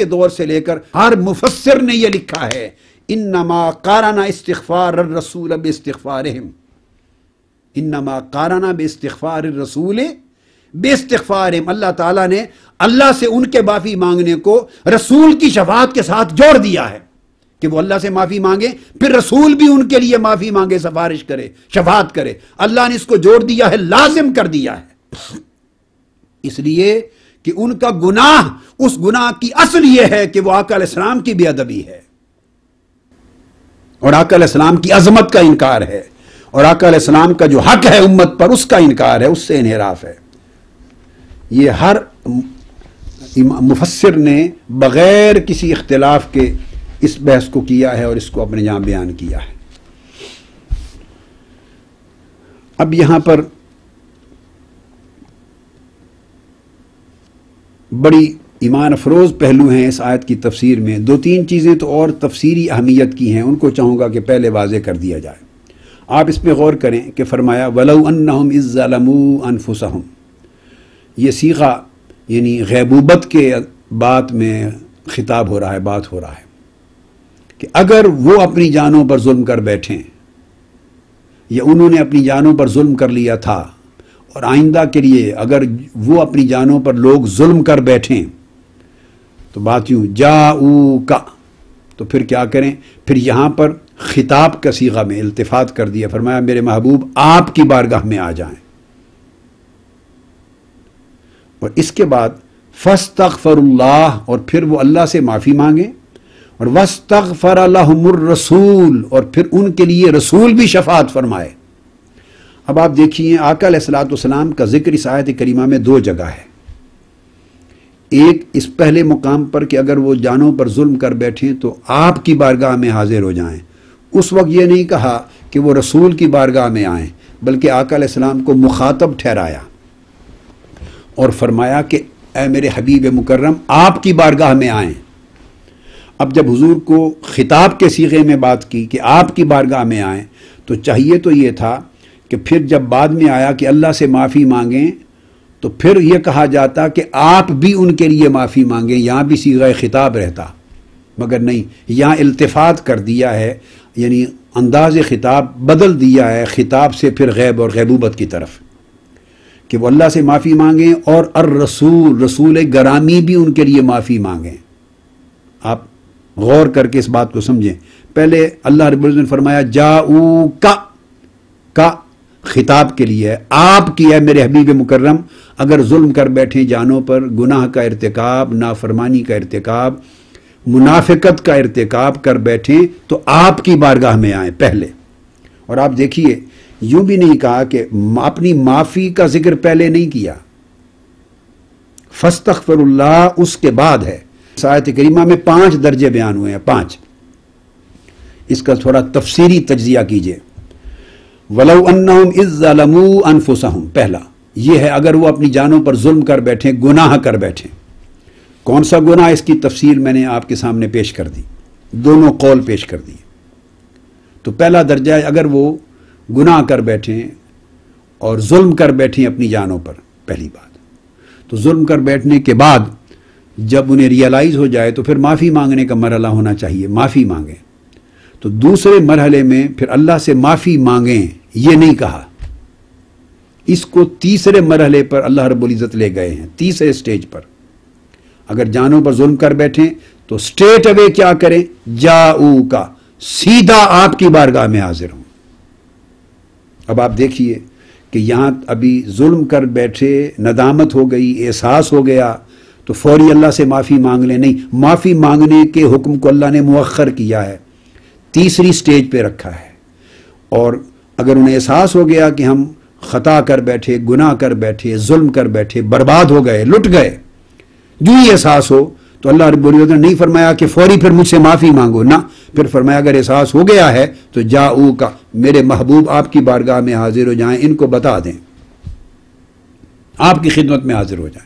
के दौर से लेकर हर मुफसर ने यह लिखा है इन नमा काराना इस्तफ़ार रसूल अब इस्तफ़ार इन नमा काराना बे बेस्तफ़ार रसूल बे बेस्तफ़ार अल्लाह तला ने अल्लाह से उनके माफ़ी मांगने को रसूल की शफात के साथ जोड़ दिया है कि वो अल्लाह से माफ़ी मांगे फिर रसूल भी उनके लिए माफ़ी मांगे सिफारिश करे शफात करे अल्लाह ने इसको जोड़ दिया है लाजिम कर दिया है इसलिए कि उनका गुनाह उस गुनाह की असल यह है कि वह आकल इस्लाम की बेअदबी है और आकल इस्लाम की अजमत का इनकार है और आकल इस्लाम का जो हक है उम्मत पर उसका इनकार है उससे इनहराफ है यह हर मुफसर ने बग़ैर किसी इख्तलाफ के इस बहस को किया है और इसको अपने यहां बयान किया है अब यहां पर बड़ी ईमान अफरोज़ पहलू हैं इस आयत की तफसीर में दो तीन चीज़ें तो और तफसीरी अहमियत की हैं उनको चाहूँगा कि पहले वाजे कर दिया जाए आप इस पर गौर करें कि फ़रमाया वलऊ अनहम ये सीखा यानी गैबूबत के बात में खिताब हो रहा है बात हो रहा है कि अगर वो अपनी जानों पर जुल्म कर बैठें या उन्होंने अपनी जानों पर जुल्म कर लिया था और आइंदा के लिए अगर वो अपनी जानों पर लोग जुल्म कर बैठें तो बात यूं जाऊ का तो फिर क्या करें फिर यहां पर खिताब का सीगा में अल्तफात कर दिया फरमाया मेरे महबूब आपकी बारगाह में आ जाएं और इसके बाद फस तगफरल्लाह और फिर वो अल्लाह से माफ़ी मांगे और वस तगफर रसूल और फिर उनके लिए रसूल भी शफात फरमाए अब आप देखिए आकल सलाम का जिक्र इस आयत करीमा में दो जगह है एक इस पहले मुकाम पर कि अगर वो जानों पर जुल्म कर बैठे तो आपकी बारगाह में हाजिर हो जाए उस वक्त यह नहीं कहा कि वह रसूल की बारगाह में आएं बल्कि आकल सलाम को मुखातब ठहराया और फरमाया कि ए मेरे हबीब मुकर्रम आपकी बारगाह में आए अब जब हजूर को खिताब के सीखे में बात की कि आपकी बारगाह में आए तो चाहिए तो यह था कि फिर जब बाद में आया कि अल्लाह से माफ़ी मांगें तो फिर यह कहा जाता कि आप भी उनके लिए माफ़ी मांगें यहाँ भी सीधा खिताब रहता मगर नहीं यहाँ अल्तफात कर दिया है यानी अंदाज खिताब बदल दिया है खिताब से फिर गैब और गैबूबत की तरफ कि वो अल्लाह से माफ़ी मांगें और अर रसूल रसूल गरामी भी उनके लिए माफ़ी मांगें आप गौर करके इस बात को समझें पहले अल्लाह रबुल्ज़न फरमाया जाऊ का का खिताब के लिए है आपकी है मेरे हबीब मुकर्रम अगर जुल्म कर बैठे जानों पर गुनाह का इरतकब नाफरमानी का इरतकब मुनाफिकत का इरतकब कर बैठे तो आपकी बारगाह में आए पहले और आप देखिए यूं भी नहीं कहा कि अपनी माफ़ी का जिक्र पहले नहीं किया फस्तफरुल्ला उसके बाद है सायत करीमा में पांच दर्जे बयान हुए हैं पांच इसका थोड़ा तफसीरी तजिया कीजिए वलऊ पहला यह है अगर वो अपनी जानों पर जुल्म कर बैठे गुनाह कर बैठे कौन सा गुनाह इसकी तफसील मैंने आपके सामने पेश कर दी दोनों कौल पेश कर दिए तो पहला दर्जा है अगर वो गुनाह कर बैठे और जुल्म कर बैठें अपनी जानों पर पहली बात तो जुल्म कर बैठने के बाद जब उन्हें रियलाइज़ हो जाए तो फिर माफ़ी मांगने का मरहला होना चाहिए माफ़ी मांगें तो दूसरे मरहले में फिर अल्लाह से माफ़ी मांगें ये नहीं कहा इसको तीसरे मरहले पर अल्लाह रबुल्ज़त ले गए हैं तीसरे स्टेज पर अगर जानों पर जुल्म कर बैठे तो स्ट्रेट अवे क्या करें जाऊ का सीधा आपकी बारगाह में हाजिर हूं अब आप देखिए कि यहां अभी जुल्म कर बैठे नदामत हो गई एहसास हो गया तो फौरी अल्लाह से माफ़ी मांग ले नहीं माफ़ी मांगने के हुक्म को अल्लाह ने मौखर किया है तीसरी स्टेज पर रखा है और अगर उन्हें एहसास हो गया कि हम खता कर बैठे गुनाह कर बैठे जुल्म कर बैठे बर्बाद हो गए लुट गए जो ही एहसास हो तो अल्लाह रब ने नहीं फरमाया कि फौरी फिर मुझसे माफ़ी मांगो ना फिर फरमाया अगर एहसास हो गया है तो जाऊ का मेरे महबूब आपकी बारगाह में हाजिर हो जाए इनको बता दें आपकी खिदमत में हाजिर हो जाए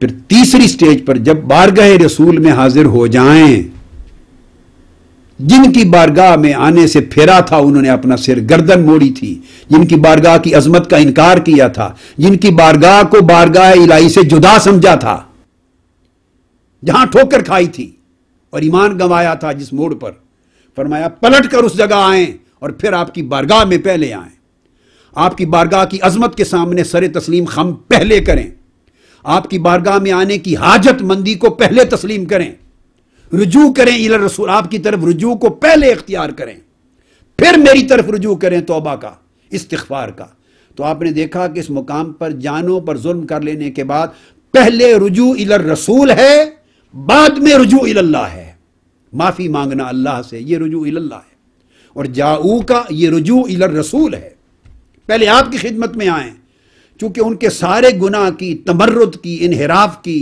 फिर तीसरी स्टेज पर जब बारगाह रसूल में हाजिर हो जाएं जिनकी बारगाह में आने से फेरा था उन्होंने अपना सिर गर्दन मोड़ी थी जिनकी बारगाह की अजमत का इनकार किया था जिनकी बारगाह को बारगाह इलाही से जुदा समझा था जहां ठोकर खाई थी और ईमान गंवाया था जिस मोड़ पर फरमाया पलट कर उस जगह आए और फिर आपकी बारगाह में पहले आए आपकी बारगाह की अजमत के सामने सरे तस्लीम खम पहले करें आपकी बारगाह में आने की हाजत मंदी को पहले तस्लीम करें रुजू करें इला रसूल आपकी तरफ रुजू को पहले इख्तियार करें फिर मेरी तरफ रुजू करें तोबा का इस्तफार का तो आपने देखा कि इस मुकाम पर जानों पर जुल्म कर लेने के बाद पहले रुजू इला रसूल है बाद में रुजू इल्ला है माफ़ी मांगना अल्लाह से ये रुजू इल्ला है और जाऊ का ये रुजू इला रसूल है पहले आपकी खिदमत में आए चूंकि उनके सारे गुनाह की तमर्रत की इनहराफ की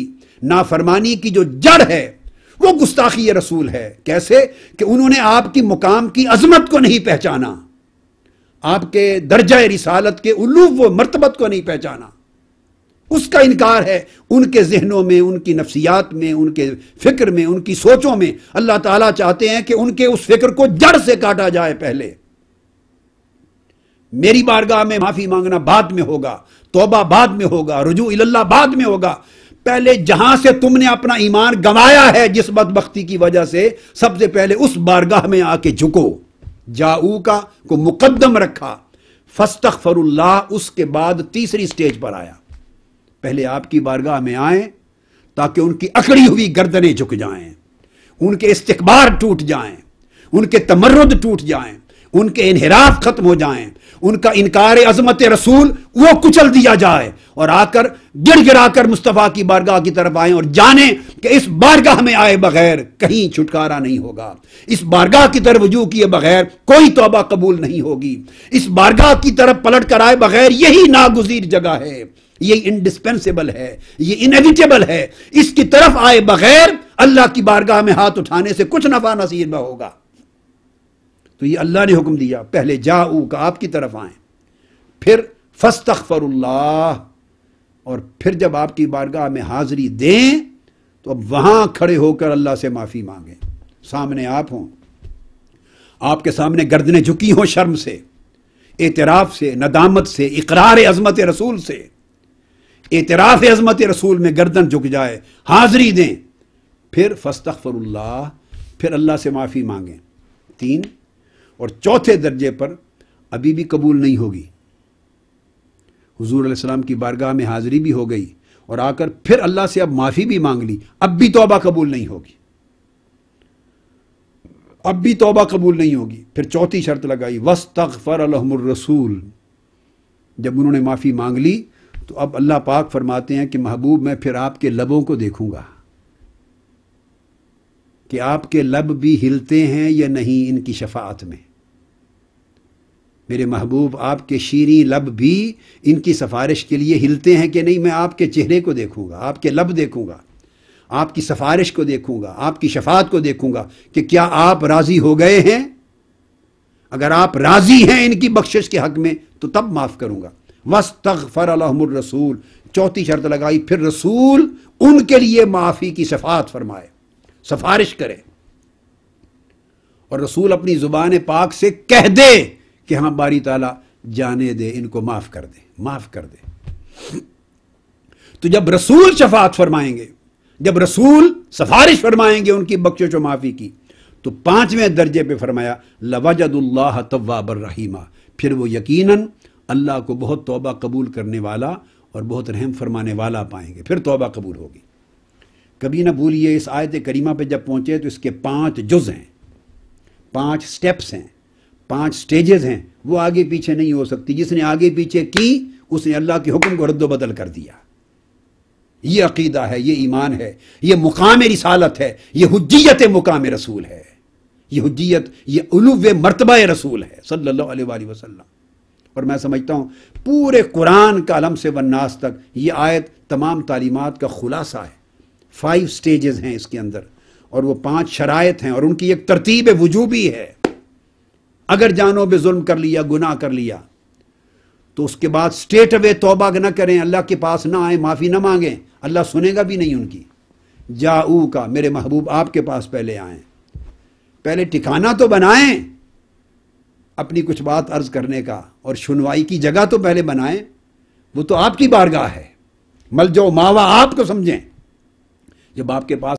नाफरमानी की जो जड़ है वो गुस्ताखी रसूल है कैसे कि उन्होंने आपकी मुकाम की अजमत को नहीं पहचाना आपके दर्जा रिसालत के उलूब व मरतबत को नहीं पहचाना उसका इनकार है उनके जहनों में उनकी नफ्सियात में उनके फिक्र में उनकी सोचों में अल्लाह ताला चाहते हैं कि उनके उस फिक्र को जड़ से काटा जाए पहले मेरी बारगाह में माफी मांगना बाद में होगा तोबा बाद में होगा रुजू इल्ला बाद में होगा पहले जहां से तुमने अपना ईमान गंवाया है जिस बदबख्ती की वजह से सबसे पहले उस बारगाह में आके झुको जाऊ का को मुकदम रखा फस्तख फरुल्लाह उसके बाद तीसरी स्टेज पर आया पहले आपकी बारगाह में आए ताकि उनकी अकड़ी हुई गर्दनें झुक जाएं उनके इस्तकबार टूट जाएं उनके तमर्द टूट जाएं उनके इनहराफ खत्म हो जाए उनका इनकार अजमत रसूल वो कुचल दिया जाए और आकर गिड़ गिरा कर मुस्तफ़ा की बारगाह की तरफ आए और जाने कि इस बारगाह में आए बगैर कहीं छुटकारा नहीं होगा इस बारगाह की तरफ वजू किए बगैर कोई तोबा कबूल नहीं होगी इस बारगाह की तरफ पलट कर आए बगैर यही नागुजीर जगह है ये इंडिस्पेंसेबल है ये इनएविटेबल है इसकी तरफ आए बगैर अल्लाह की बारगाह में हाथ उठाने से कुछ नफा नसीब होगा तो ये अल्लाह ने हुक्म दिया पहले जाऊ का आपकी तरफ आए फिर फस्तफरुल्लाह और फिर जब आपकी बारगाह में हाजिरी दें तो अब वहां खड़े होकर अल्लाह से माफी मांगे सामने आप हों आपके सामने गर्दने झुकी हों शर्म से एतराफ़ से नदामत से इकरार अजमत रसूल से एतराफ़ अजमत रसूल में गर्दन झुक जाए हाजिरी दें फिर फस्तफरुल्ला फिर अल्लाह से माफ़ी मांगें तीन और चौथे दर्जे पर अभी भी कबूल नहीं होगी हजूर सलाम की बारगाह में हाजिरी भी हो गई और आकर फिर अल्लाह से अब माफी भी मांग ली अब भी तोबा कबूल नहीं होगी अब भी तोबा कबूल नहीं होगी फिर चौथी शर्त लगाई वस तगफर रसूल जब उन्होंने माफ़ी मांग ली तो अब अल्लाह पाक फरमाते हैं कि महबूब मैं फिर आपके लबों को देखूंगा कि आपके लब भी हिलते हैं या नहीं इनकी शफात में मेरे महबूब आपके शीरी लब भी इनकी सफारिश के लिए हिलते हैं कि नहीं मैं आपके चेहरे को देखूंगा आपके लब देखूंगा आपकी सफारिश को देखूंगा आपकी शफात को देखूंगा कि क्या आप राज़ी हो गए हैं अगर आप राज़ी हैं इनकी बख्शिश के हक में तो तब माफ़ करूंगा वस तगफर रसूल चौथी शर्त लगाई फिर रसूल उनके लिए माफ़ी की सफात फरमाए सफारिश करे और रसूल अपनी ज़ुबान पाक से कह दे कि हाँ बारी ताला जाने दे इनको माफ कर दे माफ कर दे तो जब रसूल शफात फरमाएंगे जब रसूल सफारिश फरमाएंगे उनकी बख्शिश और माफ़ी की तो पांचवें दर्जे पर फरमाया लवाजदुल्लाह तवाबर रहीमा फिर वो यकीनन अल्लाह को बहुत तौबा कबूल करने वाला और बहुत रहम फरमाने वाला पाएंगे फिर तौबा कबूल होगी कभी ना भूलिए इस आयत करीमा पे जब पहुंचे तो इसके पांच जुज हैं पांच स्टेप्स हैं पांच स्टेजेस हैं वो आगे पीछे नहीं हो सकती जिसने आगे पीछे की उसने अल्लाह के हुक्म को रद्दबदल कर दिया ये अकीदा है ये ईमान है ये मुकाम रिसालत है ये हज्जियत मुकाम रसूल है ये हज्जियत ये उलुव मरतबा रसूल है सल्ला वसलम और मैं समझता हूँ पूरे कुरान का अलम से वन्नास तक ये आयत तमाम तालीमत का खुलासा है फाइव स्टेजेस हैं इसके अंदर और वो पांच शरायत हैं और उनकी एक तरतीब वजूबी है अगर जानो बे जुल्म कर लिया गुनाह कर लिया तो उसके बाद स्ट्रेट अवे तोबा ना करें अल्लाह के पास ना आए माफ़ी ना मांगे अल्लाह सुनेगा भी नहीं उनकी जाऊ का मेरे महबूब आपके पास पहले आए पहले ठिकाना तो बनाए अपनी कुछ बात अर्ज करने का और सुनवाई की जगह तो पहले बनाए वो तो आपकी बारगाह है मल जो मावा आपको समझें जब आपके पास